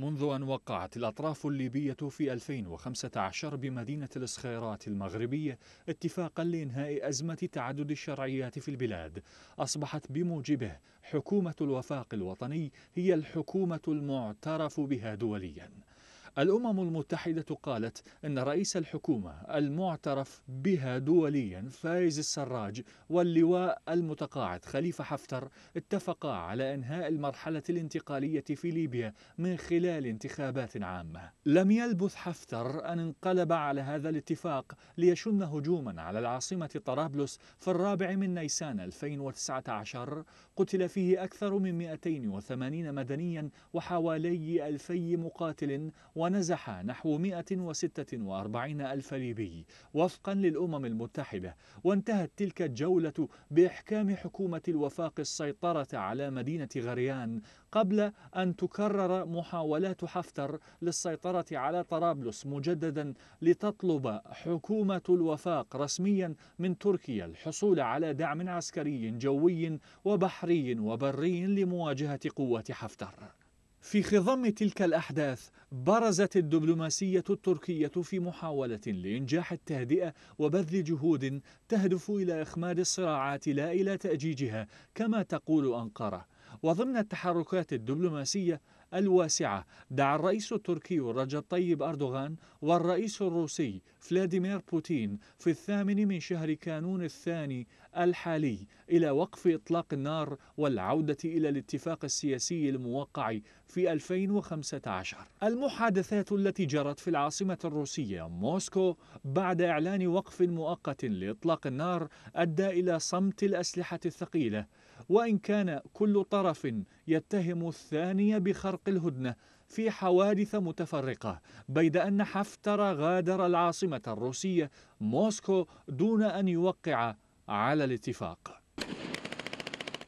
منذ أن وقعت الأطراف الليبية في 2015 بمدينة الإسخيرات المغربية اتفاقا لإنهاء أزمة تعدد الشرعيات في البلاد أصبحت بموجبه حكومة الوفاق الوطني هي الحكومة المعترف بها دولياً الأمم المتحدة قالت أن رئيس الحكومة المعترف بها دوليا فايز السراج واللواء المتقاعد خليفة حفتر اتفقا على إنهاء المرحلة الانتقالية في ليبيا من خلال انتخابات عامة لم يلبث حفتر أن انقلب على هذا الاتفاق ليشن هجوما على العاصمة طرابلس في الرابع من نيسان 2019 قتل فيه أكثر من 280 مدنيا وحوالي 2000 مقاتل ونزح نحو 146 ألف ليبي وفقا للأمم المتحدة وانتهت تلك الجولة بإحكام حكومة الوفاق السيطرة على مدينة غريان قبل أن تكرر محاولات حفتر للسيطرة على طرابلس مجددا لتطلب حكومة الوفاق رسميا من تركيا الحصول على دعم عسكري جوي وبحري وبري لمواجهة قوة حفتر في خضم تلك الأحداث برزت الدبلوماسية التركية في محاولة لإنجاح التهدئة وبذل جهود تهدف إلى إخماد الصراعات لا إلى تأجيجها كما تقول أنقرة وضمن التحركات الدبلوماسية الواسعة دعا الرئيس التركي رجب طيب أردوغان والرئيس الروسي فلاديمير بوتين في الثامن من شهر كانون الثاني الحالي إلى وقف إطلاق النار والعودة إلى الاتفاق السياسي الموقع في 2015 المحادثات التي جرت في العاصمة الروسية موسكو بعد إعلان وقف مؤقت لإطلاق النار أدى إلى صمت الأسلحة الثقيلة وإن كان كل طرف يتهم الثاني بخرق شرق الهدنة في حوادث متفرقة بيد أن حفتر غادر العاصمة الروسية موسكو دون أن يوقع على الاتفاق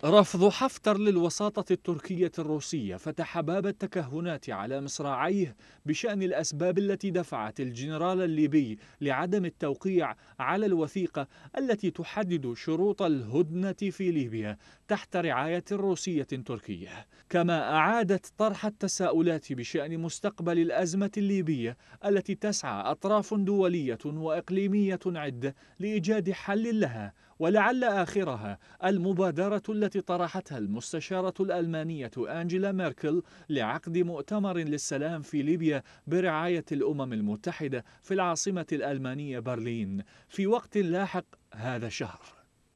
رفض حفتر للوساطة التركية الروسية فتح باب التكهنات على مصراعيه بشأن الأسباب التي دفعت الجنرال الليبي لعدم التوقيع على الوثيقة التي تحدد شروط الهدنة في ليبيا تحت رعاية روسية تركية كما أعادت طرح التساؤلات بشأن مستقبل الأزمة الليبية التي تسعى أطراف دولية وإقليمية عدة لإيجاد حل لها ولعل آخرها المبادرة التي طرحتها المستشارة الألمانية أنجيلا ميركل لعقد مؤتمر للسلام في ليبيا برعاية الأمم المتحدة في العاصمة الألمانية برلين في وقت لاحق هذا الشهر